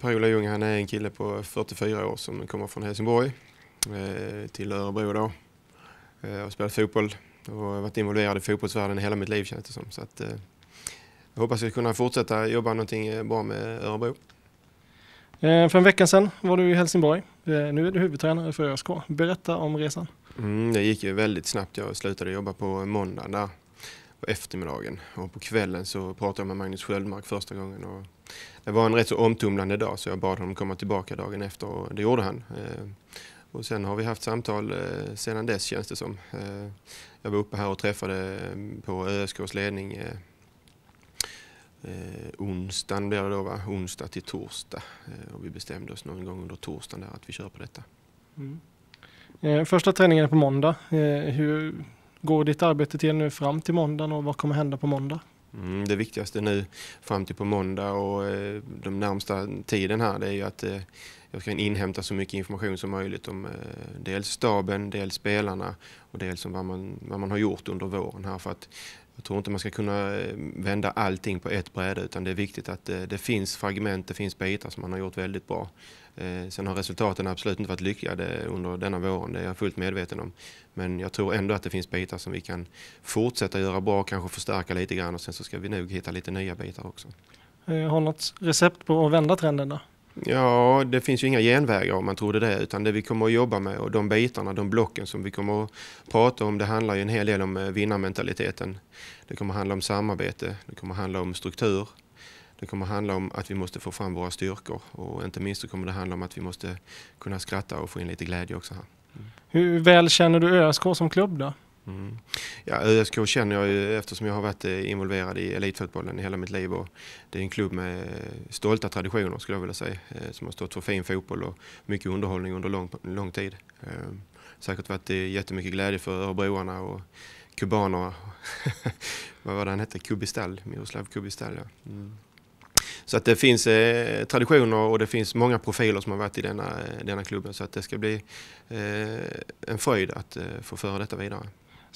Per-Ola Ljung han är en kille på 44 år som kommer från Helsingborg eh, till Örebro då. har eh, spelat fotboll och varit involverad i fotbollsvärlden hela mitt liv känns det som. Så att, eh, jag hoppas jag kunna fortsätta jobba någonting bra med Örebro. För en vecka sedan var du i Helsingborg. Nu är du huvudtränare för ÖSK. Berätta om resan. Mm, det gick ju väldigt snabbt. Jag slutade jobba på måndag där, på eftermiddagen. Och på kvällen så pratade jag med Magnus Sköldmark första gången. Och det var en rätt så omtumlande dag så jag bad honom komma tillbaka dagen efter och det gjorde han. Eh, och sen har vi haft samtal eh, sedan dess känns det som. Eh, jag var uppe här och träffade på ÖSKs ledning onsdagen blir det då va? Onsdag till torsdag. och vi bestämde oss någon gång under torsdagen där att vi kör på detta. Mm. första träningen är på måndag. hur går ditt arbete till nu fram till måndagen och vad kommer hända på måndag? Mm, det viktigaste nu fram till på måndag och eh, de närmsta tiden här det är ju att eh, jag kan inhämta så mycket information som möjligt om eh, dels staben, dels spelarna och dels om vad man, vad man har gjort under våren här för att jag tror inte man ska kunna eh, vända allting på ett bräde utan det är viktigt att det, eh, det finns fragment, det finns bitar som man har gjort väldigt bra. Eh, sen har resultaten absolut inte varit lyckade under denna våren, det är jag fullt medveten om. Men jag tror ändå att det finns bitar som vi kan fortsätta göra bra, kanske förstärka lite grann och sen så ska vi nog hitta lite nya bitar också. Jag eh, har något recept på att vända trenden då? Ja, det finns ju inga genvägar om man trodde det, utan det vi kommer att jobba med och de bitarna, de blocken som vi kommer att prata om, det handlar ju en hel del om eh, vinnarmentaliteten. Det kommer att handla om samarbete, det kommer att handla om struktur, det kommer att handla om att vi måste få fram våra styrkor och inte minst så kommer det handla om att vi måste kunna skratta och få in lite glädje också. Här. Mm. Hur väl känner du ÖSK som klubb då? Mm. Ja, ÖSK känner jag ju eftersom jag har varit eh, involverad i elitfotbollen i hela mitt liv. Och det är en klubb med eh, stolta traditioner skulle jag vilja säga. Eh, som har stått för fin fotboll och mycket underhållning under lång, lång tid. Säkert varit jättemycket glädje för örebroarna och kubanerna. Vad var det han hette? Kubistall? Miroslav Kubistall ja. Mm. Så att det finns eh, traditioner och det finns många profiler som har varit i denna, denna klubben. Så att det ska bli eh, en fröjd att eh, få föra detta vidare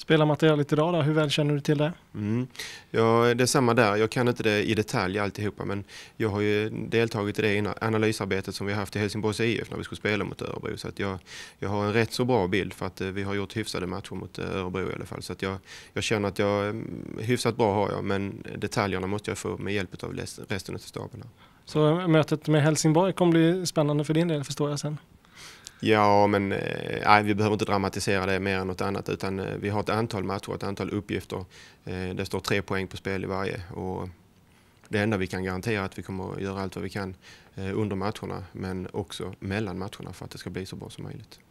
spelarmaterialet idag. Då. Hur väl känner du till det? Mm. Ja, det är samma där. Jag kan inte det i detalj alltihopa men jag har ju deltagit i det analysarbetet som vi haft i Helsingborgs IF när vi skulle spela mot Örebro. Så att jag, jag har en rätt så bra bild för att eh, vi har gjort hyfsade matcher mot eh, Örebro i alla fall. Så att jag, jag känner att jag mm, hyfsat bra har jag men detaljerna måste jag få med hjälp av resten av staben. Så mötet med Helsingborg kommer bli spännande för din del förstår jag sen? Ja, men eh, nej, vi behöver inte dramatisera det mer än något annat utan eh, vi har ett antal matcher, ett antal uppgifter. Eh, det står tre poäng på spel i varje och det enda vi kan garantera är att vi kommer att göra allt vad vi kan under matcherna men också mellan matcherna för att det ska bli så bra som möjligt.